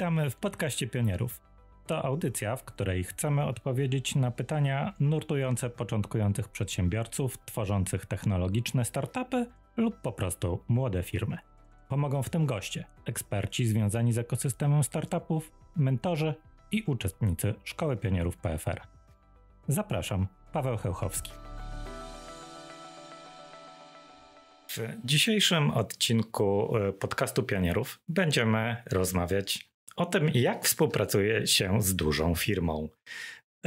Witamy w podcaście Pionierów. To audycja, w której chcemy odpowiedzieć na pytania nurtujące początkujących przedsiębiorców, tworzących technologiczne startupy lub po prostu młode firmy. Pomogą w tym goście, eksperci związani z ekosystemem startupów, mentorzy i uczestnicy Szkoły Pionierów PFR. Zapraszam, Paweł Hełchowski. W dzisiejszym odcinku e, podcastu Pionierów będziemy rozmawiać o tym, jak współpracuje się z dużą firmą.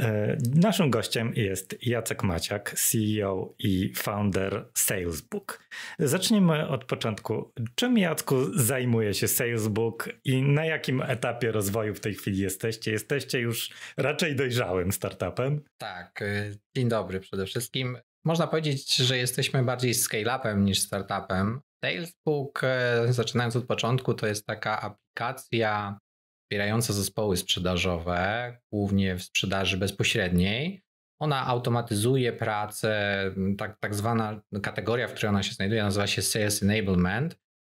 E, naszym gościem jest Jacek Maciak, CEO i founder Salesbook. Zacznijmy od początku. Czym Jacku zajmuje się Salesbook i na jakim etapie rozwoju w tej chwili jesteście? Jesteście już raczej dojrzałym startupem? Tak, e, dzień dobry przede wszystkim. Można powiedzieć, że jesteśmy bardziej scale-upem niż startupem. Salesbook, e, zaczynając od początku, to jest taka aplikacja wspierająca zespoły sprzedażowe, głównie w sprzedaży bezpośredniej. Ona automatyzuje pracę, tak, tak zwana kategoria, w której ona się znajduje, nazywa się Sales Enablement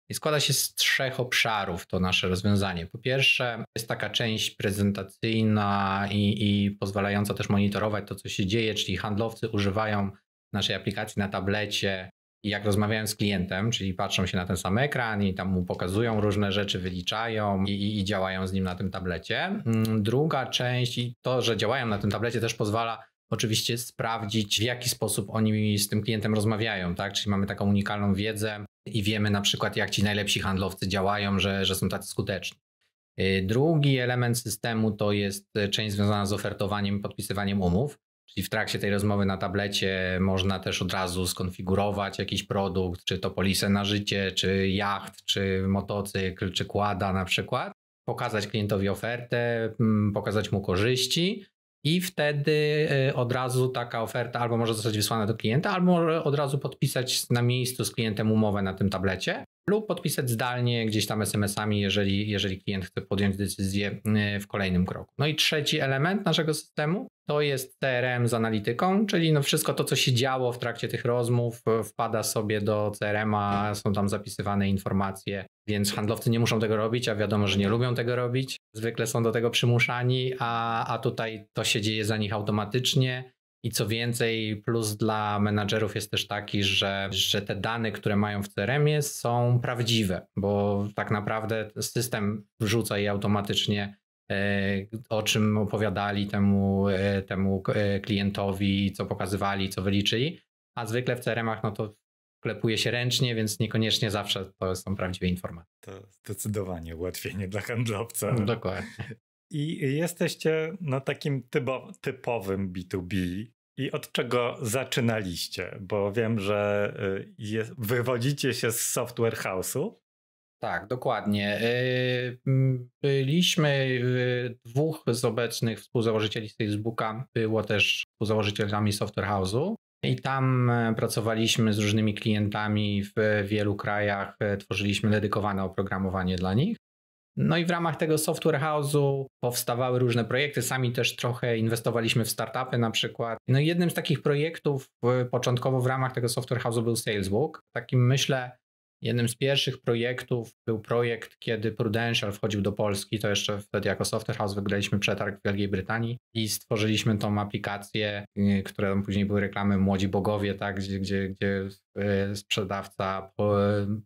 i składa się z trzech obszarów to nasze rozwiązanie. Po pierwsze, jest taka część prezentacyjna i, i pozwalająca też monitorować to, co się dzieje, czyli handlowcy używają naszej aplikacji na tablecie i jak rozmawiałem z klientem, czyli patrzą się na ten sam ekran i tam mu pokazują różne rzeczy, wyliczają i, i, i działają z nim na tym tablecie. Mm, druga część i to, że działają na tym tablecie też pozwala oczywiście sprawdzić, w jaki sposób oni z tym klientem rozmawiają, tak? Czyli mamy taką unikalną wiedzę i wiemy na przykład, jak ci najlepsi handlowcy działają, że, że są tacy skuteczni. Y, drugi element systemu to jest część związana z ofertowaniem i podpisywaniem umów. Czyli w trakcie tej rozmowy na tablecie można też od razu skonfigurować jakiś produkt, czy to polisę na życie, czy jacht, czy motocykl, czy kłada na przykład. Pokazać klientowi ofertę, mm, pokazać mu korzyści i wtedy y, od razu taka oferta albo może zostać wysłana do klienta, albo może od razu podpisać na miejscu z klientem umowę na tym tablecie lub podpisać zdalnie gdzieś tam SMS-ami, jeżeli, jeżeli klient chce podjąć decyzję e, w kolejnym kroku. No i trzeci element naszego systemu to jest CRM z analityką, czyli no wszystko to, co się działo w trakcie tych rozmów, e, wpada sobie do CRM-a, są tam zapisywane informacje, więc handlowcy nie muszą tego robić, a wiadomo, że nie lubią tego robić. Zwykle są do tego przymuszani, a, a tutaj to się dzieje za nich automatycznie i co więcej, plus dla menadżerów jest też taki, że, że te dane, które mają w CRM-ie są prawdziwe, bo tak naprawdę system wrzuca je automatycznie, e, o czym opowiadali temu, e, temu e, klientowi, co pokazywali, co wyliczyli, a zwykle w CRM-ach no to klepuje się ręcznie, więc niekoniecznie zawsze to są prawdziwe informacje. To zdecydowanie ułatwienie dla handlowca. Dokładnie. I jesteście no, takim typo, typowym B2B. I od czego zaczynaliście? Bo wiem, że y, wywodzicie się z software house'u. Tak, dokładnie. Y, byliśmy y, dwóch z obecnych współzałożycieli Facebooka, było też współzałożycielami Software House'u. I tam e, pracowaliśmy z różnymi klientami w wielu krajach, e, tworzyliśmy dedykowane oprogramowanie dla nich. No i w ramach tego software house'u powstawały różne projekty. Sami też trochę inwestowaliśmy w startupy na przykład. No i jednym z takich projektów y, początkowo w ramach tego software house'u był Salesbook. Takim myślę Jednym z pierwszych projektów był projekt, kiedy Prudential wchodził do Polski, to jeszcze wtedy jako Software House wygraliśmy przetarg w Wielkiej Brytanii i stworzyliśmy tą aplikację, y, które później były reklamy Młodzi Bogowie, tak, gdzie, gdzie, gdzie y, sprzedawca, y,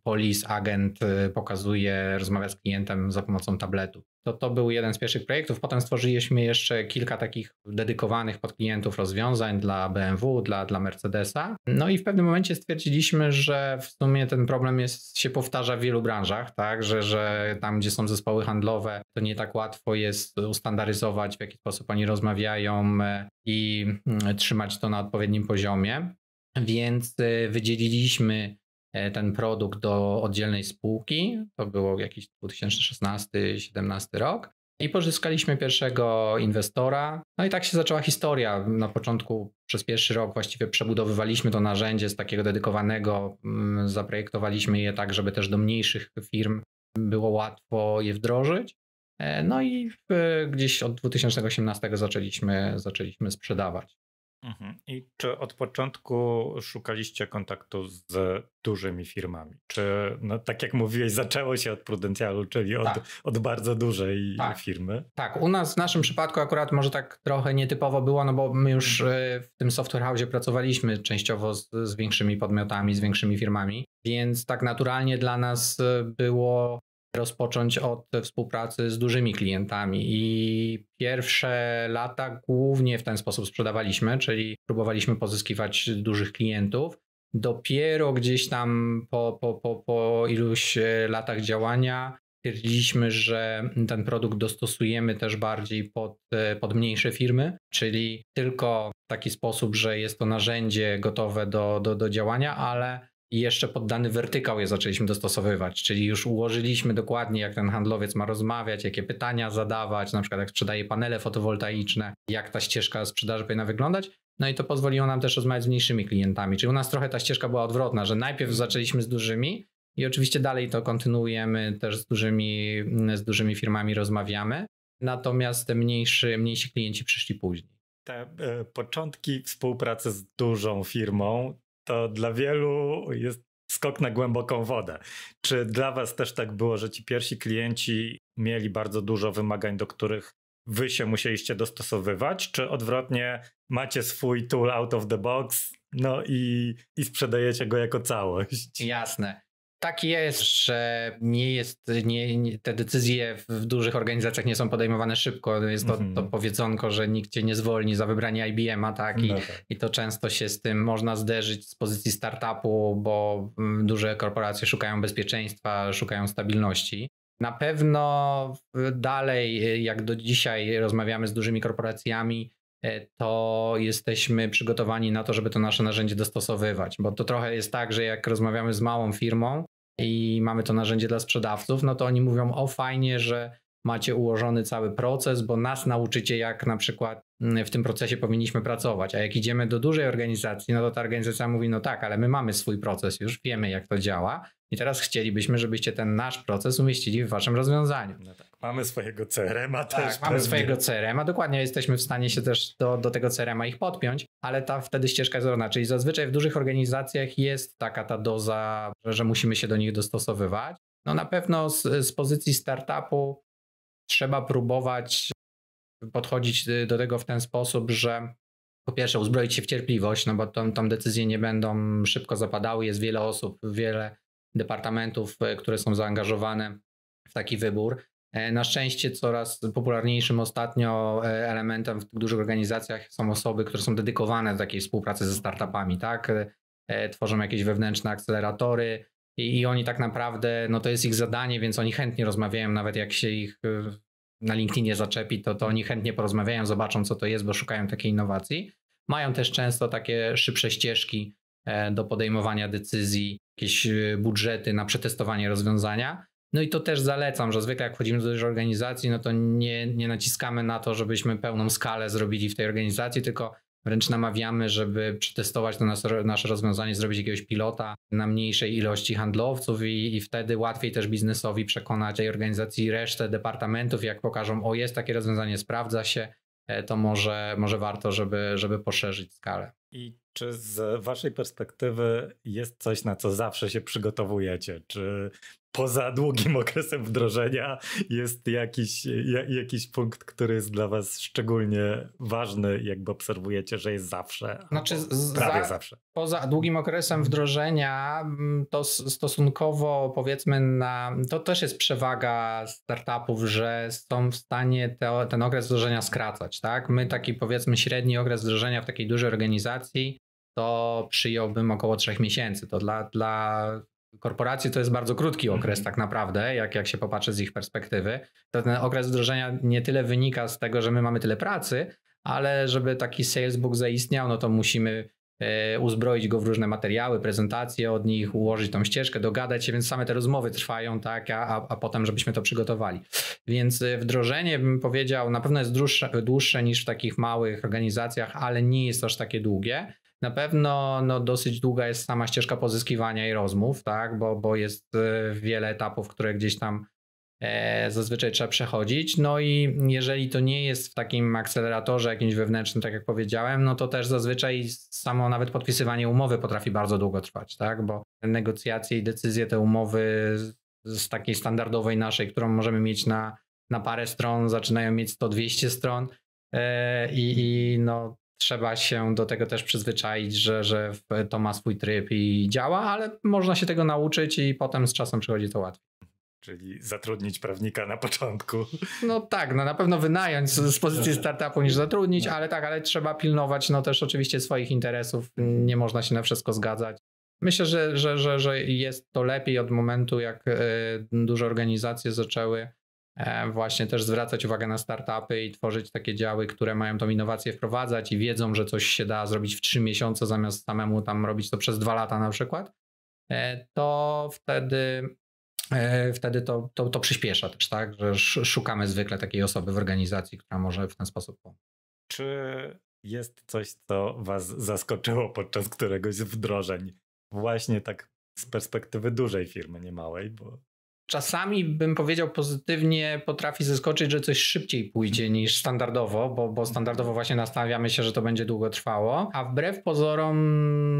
polis, agent pokazuje, rozmawia z klientem za pomocą tabletu to to był jeden z pierwszych projektów. Potem stworzyliśmy jeszcze kilka takich dedykowanych pod klientów rozwiązań dla BMW, dla, dla Mercedesa. No i w pewnym momencie stwierdziliśmy, że w sumie ten problem jest, się powtarza w wielu branżach, tak? że, że tam, gdzie są zespoły handlowe, to nie tak łatwo jest ustandaryzować, w jaki sposób oni rozmawiają e, i mm, trzymać to na odpowiednim poziomie. Więc e, wydzieliliśmy E, ten produkt do oddzielnej spółki. To było jakiś 2016-2017 rok. I pozyskaliśmy pierwszego inwestora. No i tak się zaczęła historia. Na początku przez pierwszy rok właściwie przebudowywaliśmy to narzędzie z takiego dedykowanego. Mm, zaprojektowaliśmy je tak, żeby też do mniejszych firm było łatwo je wdrożyć. E, no i gdzieś od 2018 zaczęliśmy, zaczęliśmy sprzedawać. Mhm. I czy od początku szukaliście kontaktu z dużymi firmami? Czy, no, tak jak mówiłeś, zaczęło się od prudencjalu, czyli od, tak. od bardzo dużej tak. firmy? Tak, u nas w naszym przypadku akurat może tak trochę nietypowo było, no bo my już mhm. e, w tym software house pracowaliśmy częściowo z, z większymi podmiotami, z większymi firmami, więc tak naturalnie dla nas e, było rozpocząć od współpracy z dużymi klientami i pierwsze lata głównie w ten sposób sprzedawaliśmy, czyli próbowaliśmy pozyskiwać dużych klientów. Dopiero gdzieś tam po, po, po, po iluś e, latach działania stwierdziliśmy, że ten produkt dostosujemy też bardziej pod, e, pod mniejsze firmy, czyli tylko w taki sposób, że jest to narzędzie gotowe do, do, do działania, ale i jeszcze poddany wertykał je zaczęliśmy dostosowywać, czyli już ułożyliśmy dokładnie, jak ten handlowiec ma rozmawiać, jakie pytania zadawać, na przykład jak sprzedaje panele fotowoltaiczne, jak ta ścieżka sprzedaży powinna wyglądać. No i to pozwoliło nam też rozmawiać z mniejszymi klientami. Czyli u nas trochę ta ścieżka była odwrotna, że najpierw zaczęliśmy z dużymi i oczywiście dalej to kontynuujemy, też z dużymi, z dużymi firmami rozmawiamy, natomiast te mniejszy, mniejsi klienci przyszli później. Te y, początki współpracy z dużą firmą to dla wielu jest skok na głęboką wodę. Czy dla Was też tak było, że ci pierwsi klienci mieli bardzo dużo wymagań, do których Wy się musieliście dostosowywać, czy odwrotnie macie swój tool out of the box, no i, i sprzedajecie go jako całość? Jasne tak jest, że nie jest, nie, nie, te decyzje w dużych organizacjach nie są podejmowane szybko. Jest to, mm to powiedzonko, że nikt cię nie zwolni za wybranie IBM-a, tak? I, no tak. I to często się z tym można zderzyć z pozycji startupu, bo mm, duże korporacje szukają bezpieczeństwa, szukają stabilności. Na pewno dalej, y, jak do dzisiaj rozmawiamy z dużymi korporacjami, E, to jesteśmy przygotowani na to, żeby to nasze narzędzie dostosowywać. Bo to trochę jest tak, że jak rozmawiamy z małą firmą i mamy to narzędzie dla sprzedawców, no to oni mówią: O, fajnie, że macie ułożony cały proces, bo nas nauczycie, jak na przykład mm, w tym procesie powinniśmy pracować. A jak idziemy do dużej organizacji, no to ta organizacja mówi: No tak, ale my mamy swój proces już, wiemy, jak to działa, i teraz chcielibyśmy, żebyście ten nasz proces umieścili w waszym rozwiązaniu. No tak. Mamy swojego CRM-a tak, też. Mamy pewnie. swojego CRM-a, dokładnie jesteśmy w stanie się też do, do tego CRM-a ich podpiąć, ale ta wtedy ścieżka jest różna czyli zazwyczaj w dużych organizacjach jest taka ta doza, że musimy się do nich dostosowywać. No na pewno z, z pozycji startupu trzeba próbować podchodzić y, do tego w ten sposób, że po pierwsze uzbroić się w cierpliwość, no bo tą, tą decyzję nie będą szybko zapadały, jest wiele osób, wiele departamentów, y, które są zaangażowane w taki wybór. E, na szczęście coraz popularniejszym ostatnio e, elementem w dużych organizacjach są osoby, które są dedykowane do takiej współpracy ze startupami, tak? E, tworzą jakieś wewnętrzne akceleratory i, i oni tak naprawdę, no to jest ich zadanie, więc oni chętnie rozmawiają, nawet jak się ich na LinkedInie zaczepi, to, to oni chętnie porozmawiają, zobaczą co to jest, bo szukają takiej innowacji. Mają też często takie szybsze ścieżki do podejmowania decyzji, jakieś budżety na przetestowanie rozwiązania. No i to też zalecam, że zwykle jak wchodzimy do dużej organizacji, no to nie, nie naciskamy na to, żebyśmy pełną skalę zrobili w tej organizacji, tylko wręcz namawiamy, żeby przetestować to nasze, rozwiązanie, zrobić jakiegoś pilota na mniejszej ilości handlowców i, i wtedy łatwiej też biznesowi przekonać tej organizacji resztę departamentów, jak pokażą, o jest takie rozwiązanie, sprawdza się, e, to może, może warto, żeby, żeby poszerzyć skalę. I czy z waszej perspektywy jest coś, na co zawsze się przygotowujecie? Czy poza długim okresem wdrożenia jest jakiś, jakiś punkt, który jest dla Was szczególnie ważny, jakby obserwujecie, że jest zawsze. Znaczy, prawie za, zawsze. Poza długim okresem mhm. wdrożenia, mm, to stosunkowo powiedzmy na. To też jest przewaga startupów, że są w stanie ten okres wdrożenia skracać, tak? My taki powiedzmy średni okres wdrożenia w takiej dużej organizacji to przyjąłbym około 3 miesięcy. To dla, dla korporacji to jest bardzo krótki mhm. okres tak naprawdę, jak, jak się popatrzy z ich perspektywy. To ten okres wdrożenia nie tyle wynika z tego, że my mamy tyle pracy, ale żeby taki salesbook zaistniał, no to musimy e, uzbroić go w różne materiały, prezentacje od nich, ułożyć tą ścieżkę, dogadać się, więc same te rozmowy trwają, tak, a, a, potem, żebyśmy to przygotowali. Więc e, wdrożenie, bym powiedział, na pewno jest dłuższe, dłuższe niż w takich małych organizacjach, ale nie jest aż takie długie. Na pewno no, dosyć długa jest sama ścieżka pozyskiwania i rozmów, tak? bo, bo jest y, wiele etapów, które gdzieś tam e, zazwyczaj trzeba przechodzić. No i jeżeli to nie jest w takim akceleratorze jakimś wewnętrznym, tak jak powiedziałem, no to też zazwyczaj samo nawet podpisywanie umowy potrafi bardzo długo trwać, tak? bo negocjacje i decyzje te umowy z takiej standardowej naszej, którą możemy mieć na, na parę stron, zaczynają mieć 100-200 stron. E, I, i, no, trzeba się do tego też przyzwyczaić, że, że to ma swój tryb i działa, ale można się tego nauczyć i potem z czasem przychodzi to łatwiej. Czyli zatrudnić prawnika na początku. No tak, no na pewno wynająć z pozycji startupu niż zatrudnić, no. ale tak, ale trzeba pilnować no też oczywiście swoich interesów, nie można się na wszystko zgadzać. Myślę, że, że, że, że jest to lepiej od momentu, jak e, duże organizacje zaczęły E, właśnie też zwracać uwagę na startupy i tworzyć takie działy, które mają tą innowację wprowadzać i wiedzą, że coś się da zrobić w trzy miesiące zamiast samemu tam robić to przez dwa lata na przykład, e, to wtedy e, wtedy to, to, to przyspiesza też, tak? Że szukamy zwykle takiej osoby w organizacji, która może w ten sposób pomóc. Czy jest coś, co Was zaskoczyło podczas któregoś z wdrożeń? Właśnie tak z perspektywy dużej firmy, nie małej, bo czasami bym powiedział pozytywnie, potrafi zaskoczyć, że coś szybciej pójdzie niż standardowo, bo, bo standardowo właśnie nastawiamy się, że to będzie długo trwało. A wbrew pozorom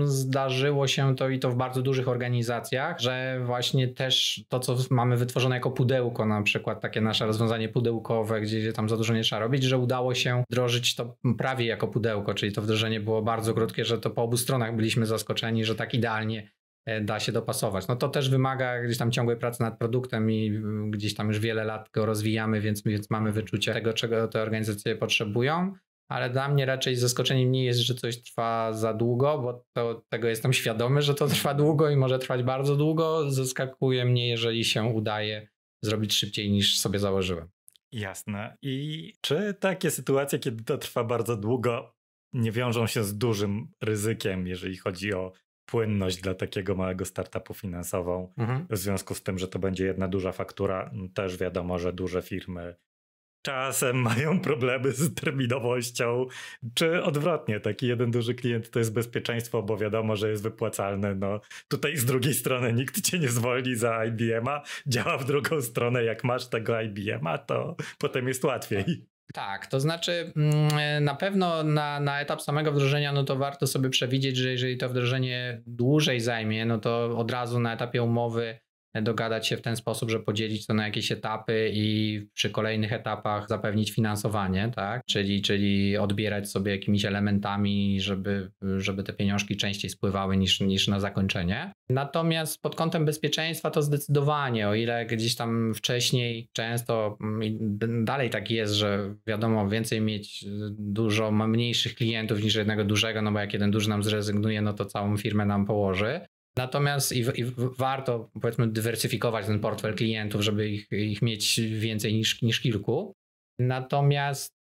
zdarzyło się to i to w bardzo dużych organizacjach, że właśnie też to, co mamy wytworzone jako pudełko, na przykład takie nasze rozwiązanie pudełkowe, gdzie tam za dużo nie trzeba robić, że udało się wdrożyć to prawie jako pudełko, czyli to wdrożenie było bardzo krótkie, że to po obu stronach byliśmy zaskoczeni, że tak idealnie E, da się dopasować. No to też wymaga gdzieś tam ciągłej pracy nad produktem i y, gdzieś tam już wiele lat go rozwijamy, więc, więc mamy wyczucie tego, czego te organizacje potrzebują. Ale dla mnie raczej zaskoczeniem nie jest, że coś trwa za długo, bo to, tego jestem świadomy, że to trwa długo i może trwać bardzo długo. Zaskakuje mnie, jeżeli się udaje zrobić szybciej niż sobie założyłem. Jasne. I czy takie sytuacje, kiedy to trwa bardzo długo, nie wiążą się z dużym ryzykiem, jeżeli chodzi o płynność dla takiego małego startupu finansową, mhm. w związku z tym, że to będzie jedna duża faktura, też wiadomo, że duże firmy czasem mają problemy z terminowością, czy odwrotnie, taki jeden duży klient to jest bezpieczeństwo, bo wiadomo, że jest wypłacalny. No, tutaj z drugiej strony nikt cię nie zwolni za IBM-a, działa w drugą stronę, jak masz tego IBM-a, to potem jest łatwiej. Tak. Tak, to znaczy mm, na pewno na, na etap samego wdrożenia, no to warto sobie przewidzieć, że jeżeli to wdrożenie dłużej zajmie, no to od razu na etapie umowy dogadać się w ten sposób, że podzielić to na jakieś etapy i przy kolejnych etapach zapewnić finansowanie, tak? Czyli, czyli odbierać sobie jakimiś elementami, żeby, żeby te pieniążki częściej spływały niż, niż na zakończenie. Natomiast pod kątem bezpieczeństwa to zdecydowanie, o ile gdzieś tam wcześniej często mm, dalej tak jest, że wiadomo, więcej mieć dużo mniejszych klientów niż jednego dużego, no bo jak jeden duży nam zrezygnuje, no to całą firmę nam położy. Natomiast i, i, warto powiedzmy dywersyfikować ten portfel klientów, żeby ich, ich mieć więcej niż, niż kilku. Natomiast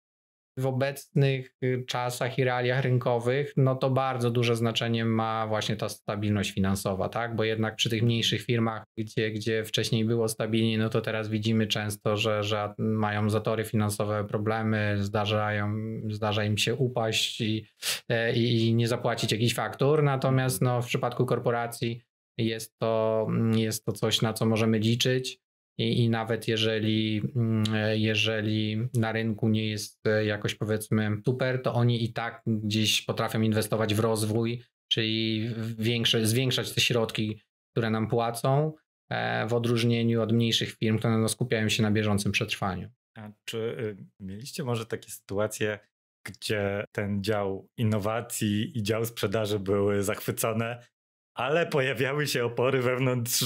w obecnych y, czasach i realiach rynkowych, no to bardzo duże znaczenie ma właśnie ta stabilność finansowa, tak? Bo jednak przy tych mniejszych firmach, gdzie, gdzie wcześniej było stabilnie, no to teraz widzimy często, że, że mają zatory finansowe, problemy, zdarzają, zdarza im się upaść i, e, i, i nie zapłacić jakichś faktur. Natomiast no, w przypadku korporacji jest to, jest to coś, na co możemy liczyć i, I, nawet jeżeli, mm, jeżeli na rynku nie jest e, jakoś powiedzmy super, to oni i tak gdzieś potrafią inwestować w rozwój, czyli większe, zwiększać te środki, które nam płacą, e, w odróżnieniu od mniejszych firm, które no, skupiają się na bieżącym przetrwaniu. A czy y, mieliście może takie sytuacje, gdzie ten dział innowacji i dział sprzedaży były zachwycone, ale pojawiały się opory wewnątrz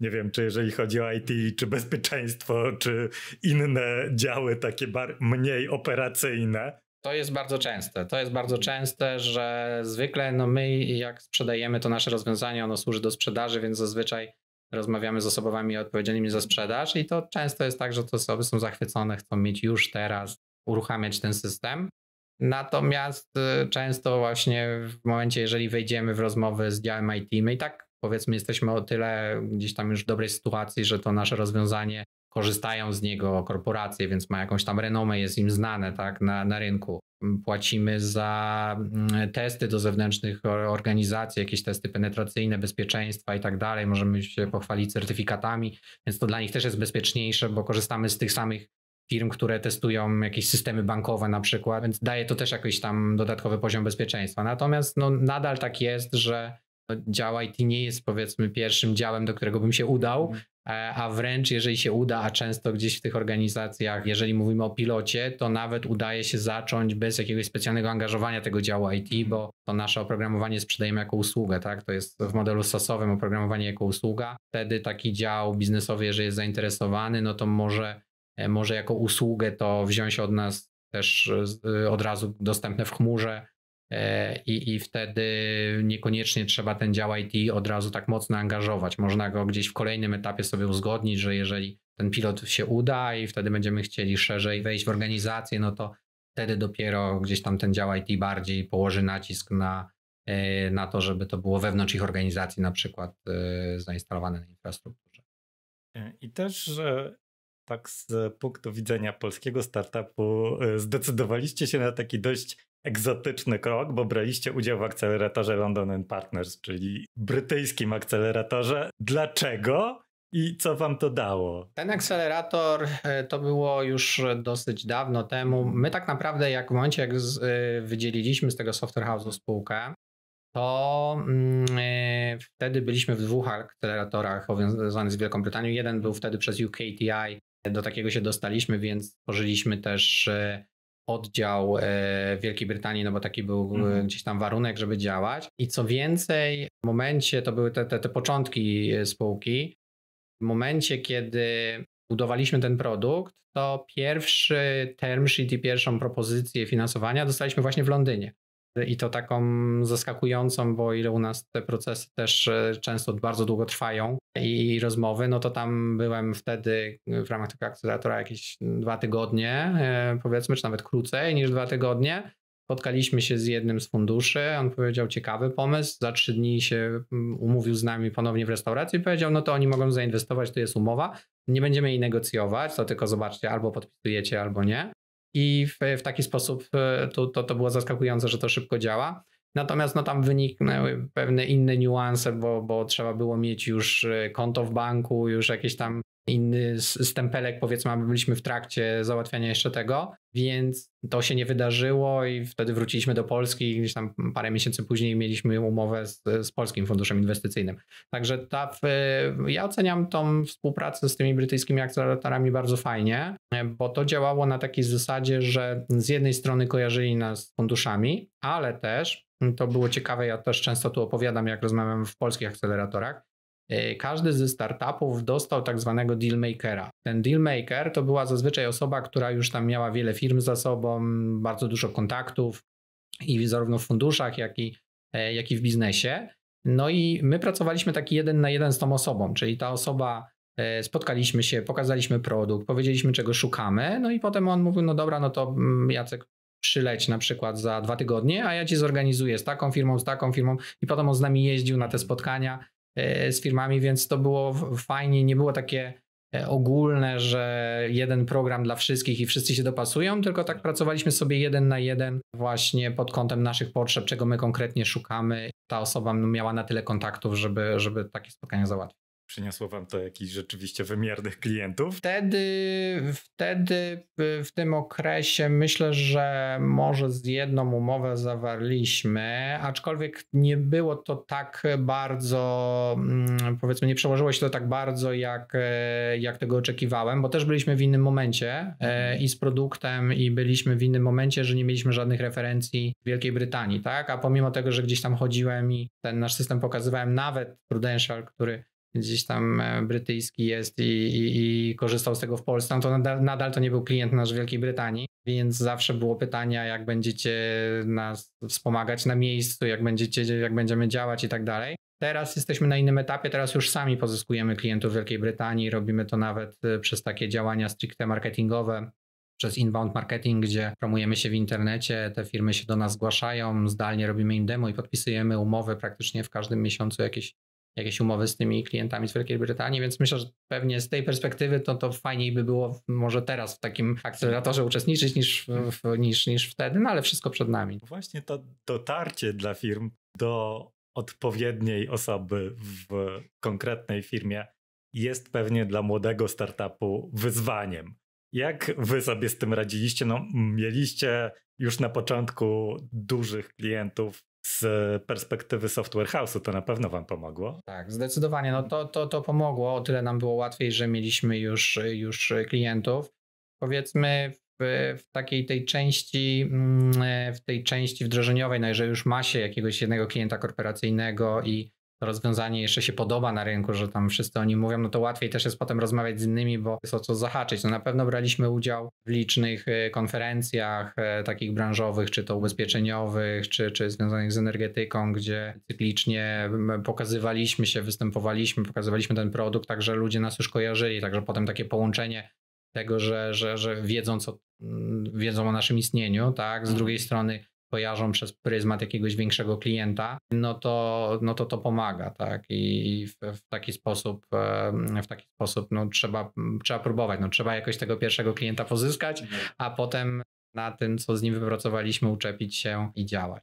nie wiem, czy jeżeli chodzi o IT, czy bezpieczeństwo, czy inne działy takie mniej operacyjne. To jest bardzo częste. To jest bardzo częste, że zwykle no my, jak sprzedajemy to nasze rozwiązanie, ono służy do sprzedaży, więc zazwyczaj rozmawiamy z osobami odpowiedzialnymi za sprzedaż i to często jest tak, że te osoby są zachwycone, chcą mieć już teraz, uruchamiać ten system. Natomiast y, często właśnie w momencie, jeżeli wejdziemy w rozmowy z działem IT, my i tak powiedzmy jesteśmy o tyle gdzieś tam już w dobrej sytuacji, że to nasze rozwiązanie korzystają z niego korporacje, więc ma jakąś tam renomę, jest im znane tak, na, na rynku. Płacimy za mm, testy do zewnętrznych organizacji, jakieś testy penetracyjne, bezpieczeństwa i tak dalej. Możemy się pochwalić certyfikatami, więc to dla nich też jest bezpieczniejsze, bo korzystamy z tych samych firm, które testują jakieś systemy bankowe na przykład, więc daje to też jakiś tam dodatkowy poziom bezpieczeństwa. Natomiast no, nadal tak jest, że dział IT nie jest powiedzmy pierwszym działem, do którego bym się udał, mhm. e, a wręcz jeżeli się uda, a często gdzieś w tych organizacjach, jeżeli mówimy o pilocie, to nawet udaje się zacząć bez jakiegoś specjalnego angażowania tego działu IT, mhm. bo to nasze oprogramowanie sprzedajemy jako usługę, tak? To jest w modelu stosowym oprogramowanie jako usługa. Wtedy taki dział biznesowy, jeżeli jest zainteresowany, no to może, e, może jako usługę to wziąć od nas też e, od razu dostępne w chmurze E, I, I wtedy niekoniecznie trzeba ten dział IT od razu tak mocno angażować. Można go gdzieś w kolejnym etapie sobie uzgodnić, że jeżeli ten pilot się uda i wtedy będziemy chcieli szerzej wejść w organizację, no to wtedy dopiero gdzieś tam ten dział IT bardziej położy nacisk na, e, na to, żeby to było wewnątrz ich organizacji na przykład e, zainstalowane na infrastrukturze. I też że tak z punktu widzenia polskiego startupu zdecydowaliście się na taki dość egzotyczny krok, bo braliście udział w akceleratorze London and Partners, czyli brytyjskim akceleratorze. Dlaczego? I co wam to dało? Ten akcelerator e, to było już dosyć dawno temu. My tak naprawdę, jak w momencie, jak z, e, wydzieliliśmy z tego software house'u spółkę, to yy, wtedy byliśmy w dwóch akceleratorach powiązanych z Wielką Brytanią. Jeden był wtedy przez UKTI, do takiego się dostaliśmy, więc tworzyliśmy też oddział e, Wielkiej Brytanii, no bo taki był e, mhm. gdzieś tam warunek, żeby działać. I co więcej, w momencie, to były te, te, te początki e, spółki, w momencie, kiedy budowaliśmy ten produkt, to pierwszy term sheet i pierwszą propozycję finansowania dostaliśmy właśnie w Londynie i to taką zaskakującą, bo ile u nas te procesy też często bardzo długo trwają i rozmowy, no to tam byłem wtedy w ramach tego akceleratora jakieś dwa tygodnie, e, powiedzmy, czy nawet krócej niż dwa tygodnie. Spotkaliśmy się z jednym z funduszy, on powiedział ciekawy pomysł, za trzy dni się mm, umówił z nami ponownie w restauracji i powiedział, no to oni mogą zainwestować, to jest umowa, nie będziemy jej negocjować, to tylko zobaczcie, albo podpisujecie, albo nie i w, w taki sposób e, to, to, to było zaskakujące, że to szybko działa. Natomiast no, tam wyniknęły pewne inne niuanse, bo, bo trzeba było mieć już e, konto w banku, już jakieś tam inny stempelek, powiedzmy, aby byliśmy w trakcie załatwiania jeszcze tego, więc to się nie wydarzyło i wtedy wróciliśmy do Polski i gdzieś tam parę miesięcy później mieliśmy umowę z, z Polskim Funduszem Inwestycyjnym. Także ta, e, ja oceniam tą współpracę z tymi brytyjskimi akceleratorami bardzo fajnie, e, bo to działało na takiej zasadzie, że z jednej strony kojarzyli nas z funduszami, ale też to było ciekawe, ja też często tu opowiadam, jak rozmawiam w polskich akceleratorach, e, każdy ze startupów dostał tak zwanego dealmakera. Ten dealmaker to była zazwyczaj osoba, która już tam miała wiele firm za sobą, bardzo dużo kontaktów i zarówno w funduszach, jak i, e, jak i w biznesie. No i my pracowaliśmy taki jeden na jeden z tą osobą, czyli ta osoba e, spotkaliśmy się, pokazaliśmy produkt, powiedzieliśmy czego szukamy, no i potem on mówił, no dobra, no to mm, Jacek, przyleć na przykład za dwa tygodnie, a ja ci zorganizuję z taką firmą, z taką firmą i potem on z nami jeździł na te spotkania e, z firmami, więc to było fajnie, nie było takie e, ogólne, że jeden program dla wszystkich i wszyscy się dopasują, tylko tak pracowaliśmy sobie jeden na jeden właśnie pod kątem naszych potrzeb, czego my konkretnie szukamy. Ta osoba miała na tyle kontaktów, żeby, żeby takie spotkania załatwić. Przyniosło wam to jakichś rzeczywiście wymiernych klientów? Wtedy, wtedy w tym okresie myślę, że może z jedną umowę zawarliśmy, aczkolwiek nie było to tak bardzo, mm, powiedzmy, nie przełożyło się to tak bardzo, jak, e, jak tego oczekiwałem, bo też byliśmy w innym momencie e, mhm. i z produktem, i byliśmy w innym momencie, że nie mieliśmy żadnych referencji w Wielkiej Brytanii, tak? A pomimo tego, że gdzieś tam chodziłem i ten nasz system pokazywałem, nawet Prudential, który gdzieś tam e, brytyjski jest i, i, i korzystał z tego w Polsce, no to nadal, nadal, to nie był klient nasz w Wielkiej Brytanii, więc zawsze było pytania, jak będziecie nas wspomagać na miejscu, jak, będziecie, jak będziemy działać i tak dalej. Teraz jesteśmy na innym etapie, teraz już sami pozyskujemy klientów w Wielkiej Brytanii, robimy to nawet e, przez takie działania stricte marketingowe, przez inbound marketing, gdzie promujemy się w internecie, te firmy się do nas zgłaszają, zdalnie robimy im demo i podpisujemy umowy praktycznie w każdym miesiącu jakieś jakieś umowy z tymi klientami z Wielkiej Brytanii, więc myślę, że pewnie z tej perspektywy to, to fajniej by było może teraz w takim akceleratorze uczestniczyć niż, w, niż, niż wtedy, no ale wszystko przed nami. Właśnie to dotarcie dla firm do odpowiedniej osoby w konkretnej firmie jest pewnie dla młodego startupu wyzwaniem. Jak wy sobie z tym radziliście? No, mieliście już na początku dużych klientów, z perspektywy software house'u to na pewno wam pomogło. Tak, zdecydowanie. No to, to, to pomogło. O tyle nam było łatwiej, że mieliśmy już, już klientów. Powiedzmy w, w takiej tej części, mm, w tej części wdrożeniowej, no jeżeli już ma się jakiegoś jednego klienta korporacyjnego i rozwiązanie jeszcze się podoba na rynku, że tam wszyscy o nim mówią, no to łatwiej też jest potem rozmawiać z innymi, bo jest o co zahaczyć. No na pewno braliśmy udział w licznych e, konferencjach e, takich branżowych, czy to ubezpieczeniowych, czy, czy związanych z energetyką, gdzie cyklicznie pokazywaliśmy się, występowaliśmy, pokazywaliśmy ten produkt, także ludzie nas już kojarzyli, także potem takie połączenie tego, że, że, że wiedzą, co, wiedzą o naszym istnieniu, tak? Z mhm. drugiej strony kojarzą przez pryzmat jakiegoś większego klienta, no to no to, to pomaga, tak? I w, w taki sposób, e, w taki sposób no, trzeba, trzeba próbować, no, trzeba jakoś tego pierwszego klienta pozyskać, mhm. a potem na tym, co z nim wypracowaliśmy, uczepić się i działać.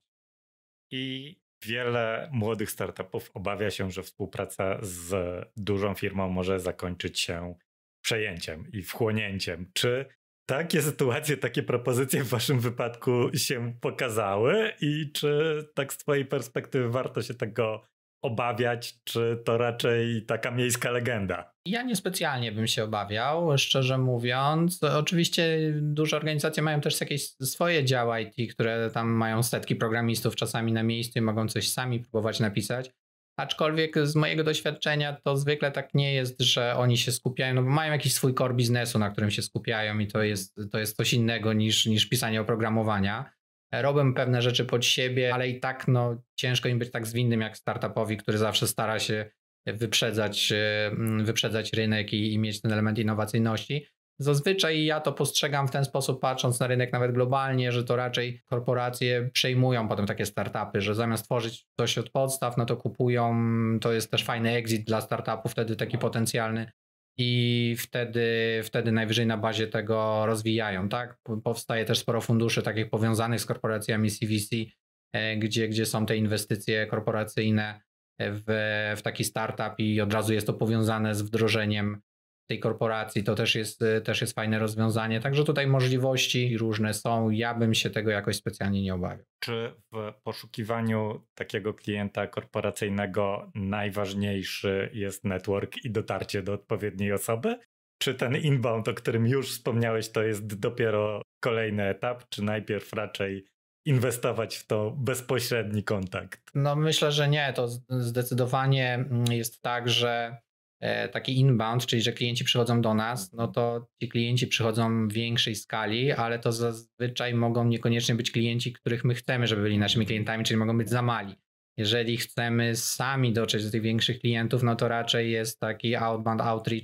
I wiele młodych startupów obawia się, że współpraca z dużą firmą może zakończyć się przejęciem i wchłonięciem. Czy takie sytuacje, takie propozycje w waszym wypadku się pokazały i czy tak z twojej perspektywy warto się tego obawiać, czy to raczej taka miejska legenda? Ja niespecjalnie bym się obawiał, szczerze mówiąc. Oczywiście duże organizacje mają też jakieś swoje działa IT, które tam mają setki programistów czasami na miejscu i mogą coś sami próbować napisać. Aczkolwiek z mojego doświadczenia to zwykle tak nie jest, że oni się skupiają, no bo mają jakiś swój core biznesu, na którym się skupiają i to jest, to jest coś innego niż, niż pisanie oprogramowania. Robią pewne rzeczy pod siebie, ale i tak no, ciężko im być tak zwinnym jak startupowi, który zawsze stara się wyprzedzać, e, wyprzedzać rynek i, i mieć ten element innowacyjności. Zazwyczaj ja to postrzegam w ten sposób, patrząc na rynek nawet globalnie, że to raczej korporacje przejmują potem takie startupy, że zamiast tworzyć coś od podstaw, no to kupują, to jest też fajny exit dla startupu, wtedy taki potencjalny i wtedy, wtedy najwyżej na bazie tego rozwijają, tak? Powstaje też sporo funduszy takich powiązanych z korporacjami CVC, e, gdzie, gdzie są te inwestycje korporacyjne w, w taki startup i od razu jest to powiązane z wdrożeniem tej korporacji. To też jest, y, też jest fajne rozwiązanie. Także tutaj możliwości różne są. Ja bym się tego jakoś specjalnie nie obawiał. Czy w poszukiwaniu takiego klienta korporacyjnego najważniejszy jest network i dotarcie do odpowiedniej osoby? Czy ten inbound, o którym już wspomniałeś, to jest dopiero kolejny etap, czy najpierw raczej inwestować w to bezpośredni kontakt? No myślę, że nie. To zdecydowanie mm, jest tak, że E, taki inbound, czyli że klienci przychodzą do nas, no to ci klienci przychodzą w większej skali, ale to zazwyczaj mogą niekoniecznie być klienci, których my chcemy, żeby byli naszymi klientami, czyli mogą być za mali. Jeżeli chcemy sami dotrzeć do tych większych klientów, no to raczej jest taki outbound outreach,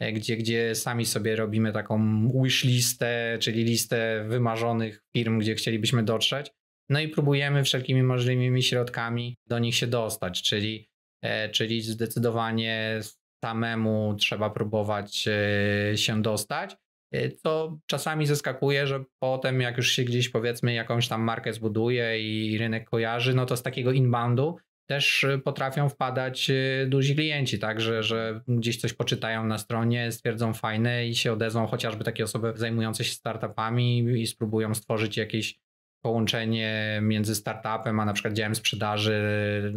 e, gdzie, gdzie sami sobie robimy taką listę, czyli listę wymarzonych firm, gdzie chcielibyśmy dotrzeć. No i próbujemy wszelkimi możliwymi środkami do nich się dostać, czyli, e, czyli zdecydowanie samemu trzeba próbować e, się dostać. E, co czasami zaskakuje, że potem, jak już się gdzieś powiedzmy jakąś tam markę zbuduje i rynek kojarzy, no to z takiego inboundu też e, potrafią wpadać duzi klienci, także że gdzieś coś poczytają na stronie, stwierdzą fajne i się odezwą chociażby takie osoby zajmujące się startupami i spróbują stworzyć jakieś połączenie między startupem a na przykład działem sprzedaży,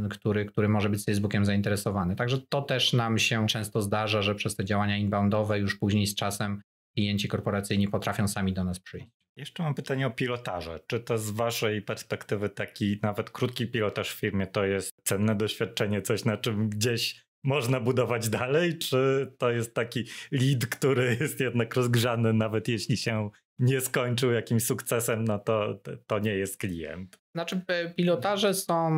który, który może być z Facebookiem zainteresowany. Także to też nam się często zdarza, że przez te działania inboundowe już później z czasem klienci korporacyjni potrafią sami do nas przyjść. Jeszcze mam pytanie o pilotaże. Czy to z waszej perspektywy taki nawet krótki pilotaż w firmie to jest cenne doświadczenie, coś na czym gdzieś można budować dalej, czy to jest taki lead, który jest jednak rozgrzany, nawet jeśli się nie skończył jakimś sukcesem, no to, to nie jest klient. Znaczy, pilotaże są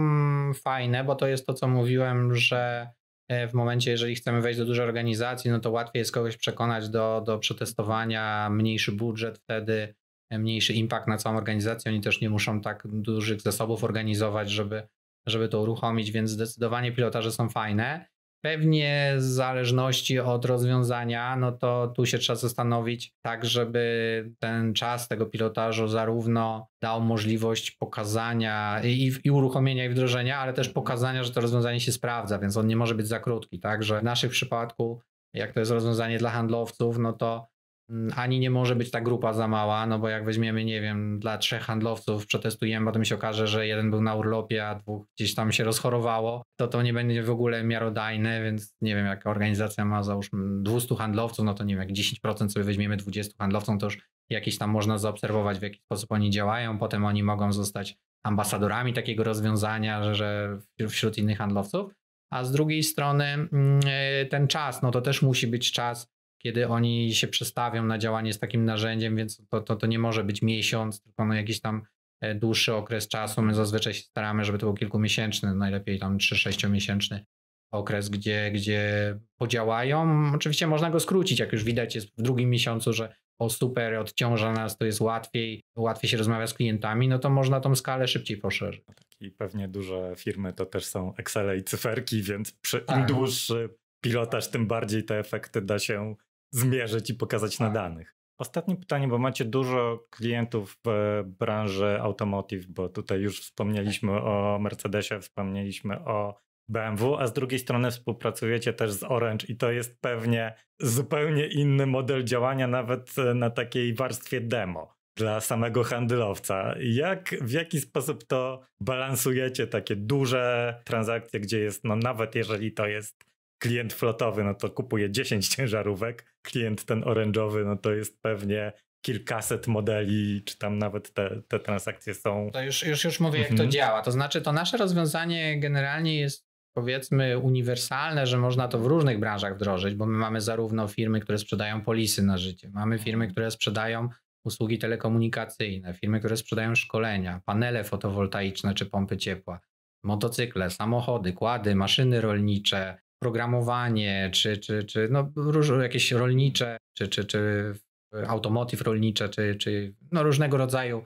fajne, bo to jest to, co mówiłem, że e, w momencie, jeżeli chcemy wejść do dużej organizacji, no to łatwiej jest kogoś przekonać do, do przetestowania, mniejszy budżet wtedy, mniejszy impact na całą organizację. Oni też nie muszą tak dużych zasobów organizować, żeby, żeby to uruchomić, więc zdecydowanie pilotaże są fajne. Pewnie w zależności od rozwiązania, no to tu się trzeba zastanowić tak, żeby ten czas tego pilotażu zarówno dał możliwość pokazania i, i, uruchomienia i wdrożenia, ale też pokazania, że to rozwiązanie się sprawdza, więc on nie może być za krótki, także w naszym przypadku, jak to jest rozwiązanie dla handlowców, no to Mm. ani nie może być ta grupa za mała, no bo jak weźmiemy, nie wiem, dla trzech handlowców przetestujemy, potem się okaże, że jeden był na urlopie, a dwóch gdzieś tam się rozchorowało, to to nie będzie w ogóle miarodajne, więc nie wiem, jak organizacja ma załóżmy 200 handlowców, no to nie wiem, jak 10% sobie weźmiemy 20 handlowców, to już jakieś tam można zaobserwować, w jaki sposób oni działają, potem oni mogą zostać ambasadorami takiego rozwiązania, że, że wśród innych handlowców, a z drugiej strony mm, e, ten czas, no to też musi być czas, kiedy oni się przestawią na działanie z takim narzędziem, więc to, to, to nie może być miesiąc, tylko no jakiś tam e, dłuższy okres czasu. My zazwyczaj się staramy, żeby to był kilkumiesięczny, najlepiej tam 3-6 miesięczny okres, gdzie, gdzie podziałają. Oczywiście można go skrócić, jak już widać jest w drugim miesiącu, że o super, odciąża nas, to jest łatwiej, łatwiej się rozmawia z klientami, no to można tą skalę szybciej poszerzyć. No tak, I pewnie duże firmy to też są Excel i cyferki, więc przy, im tak. dłuższy pilotaż, tym bardziej te efekty da się zmierzyć i pokazać na tak. danych. Ostatnie pytanie, bo macie dużo klientów w branży automotive, bo tutaj już wspomnieliśmy tak. o Mercedesie, wspomnieliśmy o BMW, a z drugiej strony współpracujecie też z Orange i to jest pewnie zupełnie inny model działania, nawet e, na takiej warstwie demo dla samego handlowca. Jak, w jaki sposób to balansujecie takie duże transakcje, gdzie jest, no nawet jeżeli to jest klient flotowy, no to kupuje 10 ciężarówek, klient ten orężowy, no to jest pewnie kilkaset modeli, czy tam nawet te, te transakcje są. To już, już, już mówię, mhm. jak to mhm. działa. To znaczy, to nasze rozwiązanie generalnie jest powiedzmy uniwersalne, że można to w różnych branżach wdrożyć, bo my mamy zarówno firmy, które sprzedają polisy na życie, mamy firmy, które sprzedają usługi telekomunikacyjne, firmy, które sprzedają szkolenia, panele fotowoltaiczne czy pompy ciepła, motocykle, samochody, kłady, maszyny rolnicze, programowanie, czy, czy, czy no, jakieś rolnicze, czy, czy, czy automotyw rolnicze, czy, czy no, różnego rodzaju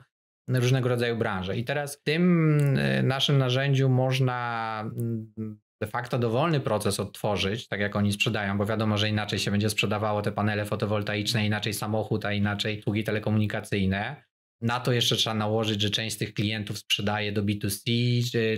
różnego rodzaju branże. I teraz w tym y, naszym narzędziu można mm, de facto dowolny proces odtworzyć, tak jak oni sprzedają, bo wiadomo, że inaczej się będzie sprzedawało te panele fotowoltaiczne, inaczej samochód, a inaczej usługi telekomunikacyjne. Na to jeszcze trzeba nałożyć, że część z tych klientów sprzedaje do B2C,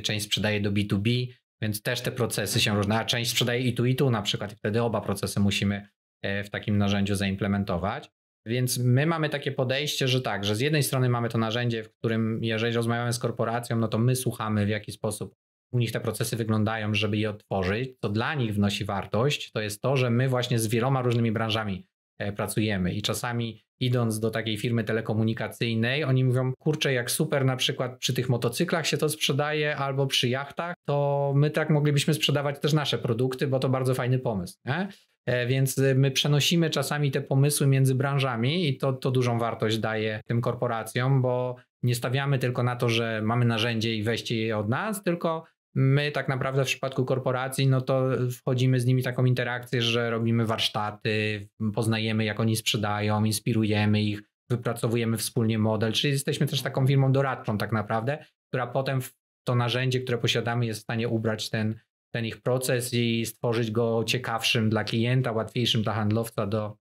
część sprzedaje do B2B, więc też te procesy się różnią, a część sprzedaje i tu, i tu na przykład, i wtedy oba procesy musimy e, w takim narzędziu zaimplementować. Więc my mamy takie podejście, że tak, że z jednej strony mamy to narzędzie, w którym jeżeli rozmawiamy z korporacją, no to my słuchamy, w jaki sposób u nich te procesy wyglądają, żeby je otworzyć. To dla nich wnosi wartość, to jest to, że my właśnie z wieloma różnymi branżami e, pracujemy i czasami idąc do takiej firmy telekomunikacyjnej, oni mówią, kurczę, jak super na przykład przy tych motocyklach się to sprzedaje albo przy jachtach, to my tak moglibyśmy sprzedawać też nasze produkty, bo to bardzo fajny pomysł. Nie? E, więc y, my przenosimy czasami te pomysły między branżami i to, to dużą wartość daje tym korporacjom, bo nie stawiamy tylko na to, że mamy narzędzie i weźcie je od nas, tylko My tak naprawdę w przypadku korporacji, no to wchodzimy z nimi taką interakcję, że robimy warsztaty, poznajemy jak oni sprzedają, inspirujemy ich, wypracowujemy wspólnie model, czyli jesteśmy też taką firmą doradczą tak naprawdę, która potem w to narzędzie, które posiadamy jest w stanie ubrać ten, ten ich proces i stworzyć go ciekawszym dla klienta, łatwiejszym dla handlowca do,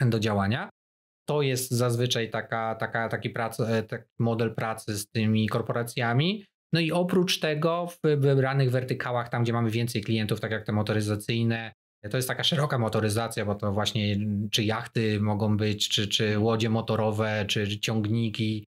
do działania. To jest zazwyczaj taka, taka, taki, e, taki model pracy z tymi korporacjami. No i oprócz tego w wybranych wertykałach, tam gdzie mamy więcej klientów, tak jak te motoryzacyjne, to jest taka szeroka motoryzacja, bo to właśnie mm, czy jachty mogą być, czy, czy łodzie motorowe, czy, czy ciągniki,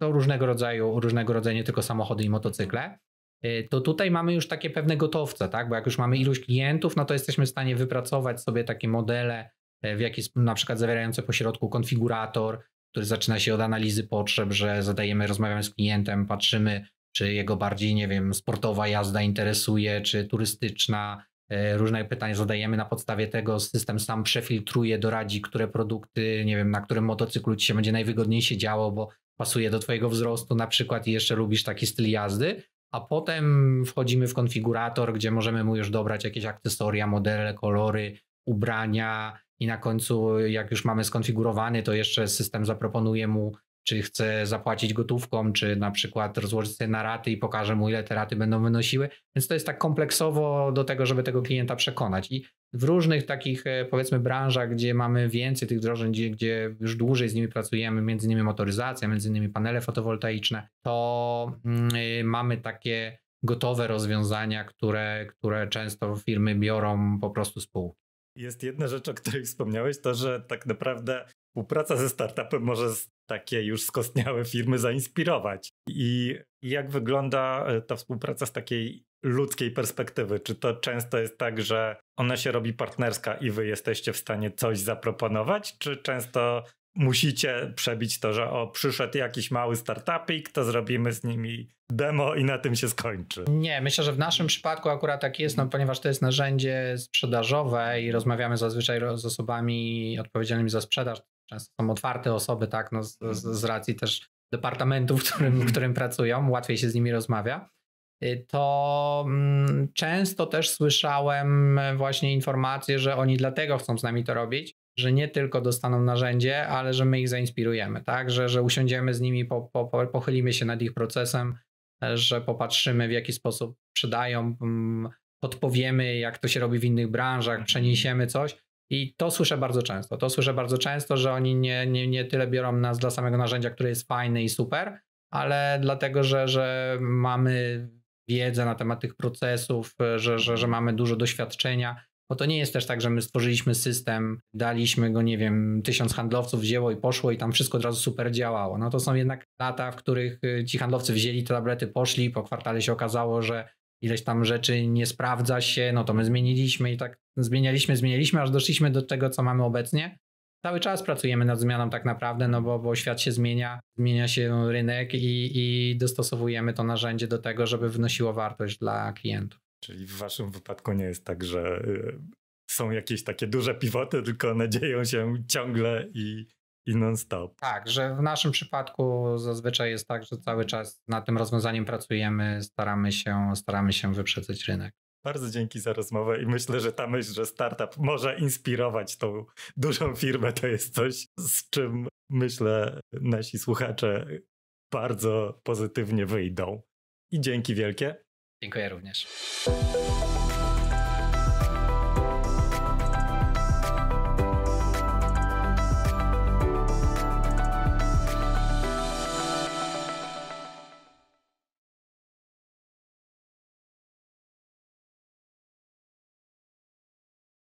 to różnego rodzaju, różnego rodzaju nie tylko samochody i motocykle. Y, to tutaj mamy już takie pewne gotowce, tak? bo jak już mamy ilość klientów, no to jesteśmy w stanie wypracować sobie takie modele, e, w jaki, na przykład zawierające pośrodku konfigurator, który zaczyna się od analizy potrzeb, że zadajemy, rozmawiamy z klientem, patrzymy, czy jego bardziej, nie wiem, sportowa jazda interesuje, czy turystyczna. E, różne pytania zadajemy na podstawie tego. System sam przefiltruje, doradzi, które produkty, nie wiem, na którym motocyklu ci się będzie najwygodniej siedziało, bo pasuje do Twojego wzrostu na przykład i jeszcze lubisz taki styl jazdy. A potem wchodzimy w konfigurator, gdzie możemy mu już dobrać jakieś akcesoria, modele, kolory, ubrania. I na końcu, jak już mamy skonfigurowany, to jeszcze system zaproponuje mu czy chcę zapłacić gotówką, czy na przykład rozłożyć sobie na raty i pokażę mu, ile te raty będą wynosiły. Więc to jest tak kompleksowo do tego, żeby tego klienta przekonać. I w różnych takich, e, powiedzmy, branżach, gdzie mamy więcej tych wdrożeń, gdzie, gdzie już dłużej z nimi pracujemy, między innymi motoryzacja, między innymi panele fotowoltaiczne, to yy, mamy takie gotowe rozwiązania, które, które często firmy biorą po prostu z półki. Jest jedna rzecz, o której wspomniałeś, to że tak naprawdę Współpraca ze startupem może takie już skostniałe firmy zainspirować. I jak wygląda e, ta współpraca z takiej ludzkiej perspektywy? Czy to często jest tak, że ona się robi partnerska i wy jesteście w stanie coś zaproponować, czy często musicie przebić to, że o, przyszedł jakiś mały startupik, to zrobimy z nimi demo i na tym się skończy. Nie, myślę, że w naszym przypadku akurat tak jest, no, ponieważ to jest narzędzie sprzedażowe i rozmawiamy zazwyczaj z osobami odpowiedzialnymi za sprzedaż często są otwarte osoby, tak, no z, z, mhm. z racji też departamentu, w którym, w mhm. którym pracują, łatwiej się z nimi rozmawia, y, to mm, często też słyszałem właśnie informacje, że oni dlatego chcą z nami to robić, że nie tylko dostaną narzędzie, ale że my ich zainspirujemy, tak? Że, że usiądziemy z nimi, po, po, pochylimy się nad ich procesem, e, że popatrzymy, w jaki sposób przydają, mm, podpowiemy, jak to się robi w innych branżach, mhm. przeniesiemy coś i to słyszę bardzo często. To słyszę bardzo często, że oni nie, nie, nie tyle biorą nas dla samego narzędzia, które jest fajne i super, ale dlatego, że, że mamy wiedzę na temat tych procesów, że, że, że mamy dużo doświadczenia. Bo to nie jest też tak, że my stworzyliśmy system, daliśmy go, nie wiem, tysiąc handlowców wzięło i poszło i tam wszystko od razu super działało. No to są jednak lata, w których y, ci handlowcy wzięli te tablety, poszli, po kwartale się okazało, że ileś tam rzeczy nie sprawdza się, no to my zmieniliśmy i tak zmienialiśmy, zmienialiśmy, aż doszliśmy do tego, co mamy obecnie. Cały czas pracujemy nad zmianą tak naprawdę, no bo, bo świat się zmienia, zmienia się rynek i, i dostosowujemy to narzędzie do tego, żeby wnosiło wartość dla klientów. Czyli w waszym wypadku nie jest tak, że y, są jakieś takie duże pivoty, tylko nadzieją się ciągle i i non-stop. Tak, że w naszym przypadku zazwyczaj jest tak, że cały czas nad tym rozwiązaniem pracujemy, staramy się, staramy się wyprzedzić rynek. Bardzo dzięki za rozmowę i myślę, że ta myśl, że startup może inspirować tą dużą firmę, to jest coś, z czym myślę nasi słuchacze bardzo pozytywnie wyjdą. I dzięki wielkie. Dziękuję również.